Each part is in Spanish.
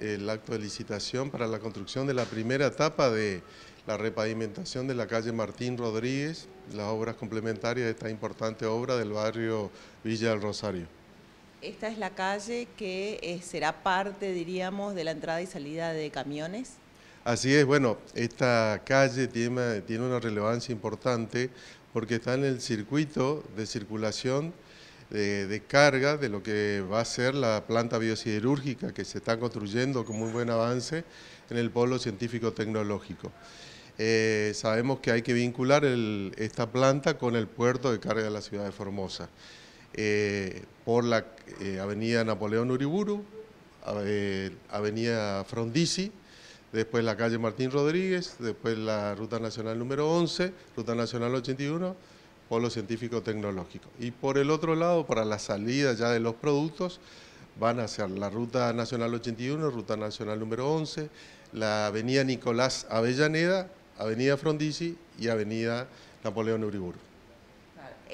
el acto de licitación para la construcción de la primera etapa de la repavimentación de la calle Martín Rodríguez, las obras complementarias de esta importante obra del barrio Villa del Rosario. Esta es la calle que eh, será parte, diríamos, de la entrada y salida de camiones. Así es, bueno, esta calle tiene una relevancia importante porque está en el circuito de circulación de, carga de lo que va a ser la planta biosiderúrgica que se está construyendo con muy buen avance en el polo científico-tecnológico. Eh, sabemos que hay que vincular esta planta con el puerto de carga de la ciudad de Formosa, eh, por la eh, avenida Napoleón Uriburu, avenida Frondizi, después la calle Martín Rodríguez, después la ruta nacional número 11, ruta nacional 81, polo científico tecnológico. Y por el otro lado, para la salida ya de los productos, van a ser la Ruta Nacional 81, Ruta Nacional número 11, la Avenida Nicolás Avellaneda, Avenida Frondizi y Avenida Napoleón Uriburgo.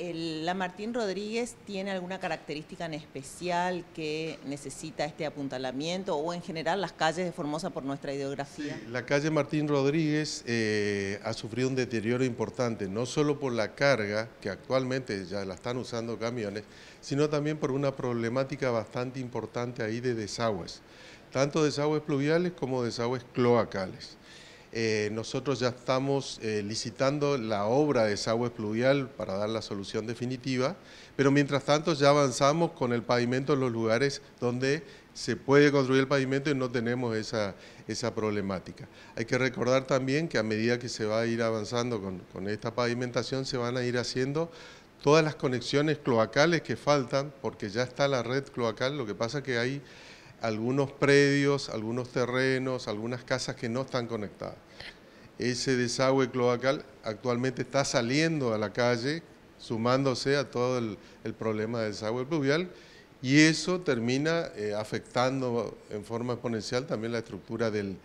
¿la Martín Rodríguez tiene alguna característica en especial que necesita este apuntalamiento o en general las calles de Formosa por nuestra ideografía? la calle Martín Rodríguez eh, ha sufrido un deterioro importante, no solo por la carga, que actualmente ya la están usando camiones, sino también por una problemática bastante importante ahí de desagües, tanto desagües pluviales como desagües cloacales. Eh, nosotros ya estamos eh, licitando la obra de desagüe pluvial para dar la solución definitiva, pero mientras tanto ya avanzamos con el pavimento en los lugares donde se puede construir el pavimento y no tenemos esa, esa problemática. Hay que recordar también que a medida que se va a ir avanzando con, esta pavimentación se van a ir haciendo todas las conexiones cloacales que faltan, porque ya está la red cloacal, lo que pasa es que hay algunos predios, algunos terrenos, algunas casas que no están conectadas. Ese desagüe cloacal actualmente está saliendo a la calle, sumándose a todo el, problema del desagüe pluvial, y eso termina eh, afectando en forma exponencial también la estructura del,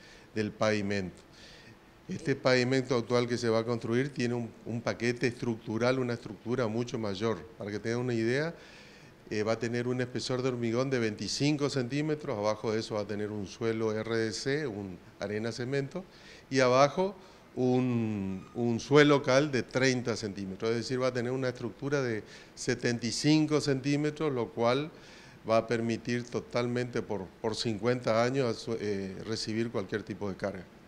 pavimento. Este pavimento actual que se va a construir tiene un, un paquete estructural, una estructura mucho mayor. Para que tengan una idea, eh, va a tener un espesor de hormigón de 25 centímetros, abajo de eso va a tener un suelo RDC, un arena cemento, y abajo un, suelo cal de 30 centímetros, es decir, va a tener una estructura de 75 centímetros, lo cual va a permitir totalmente por, 50 años eh, recibir cualquier tipo de carga.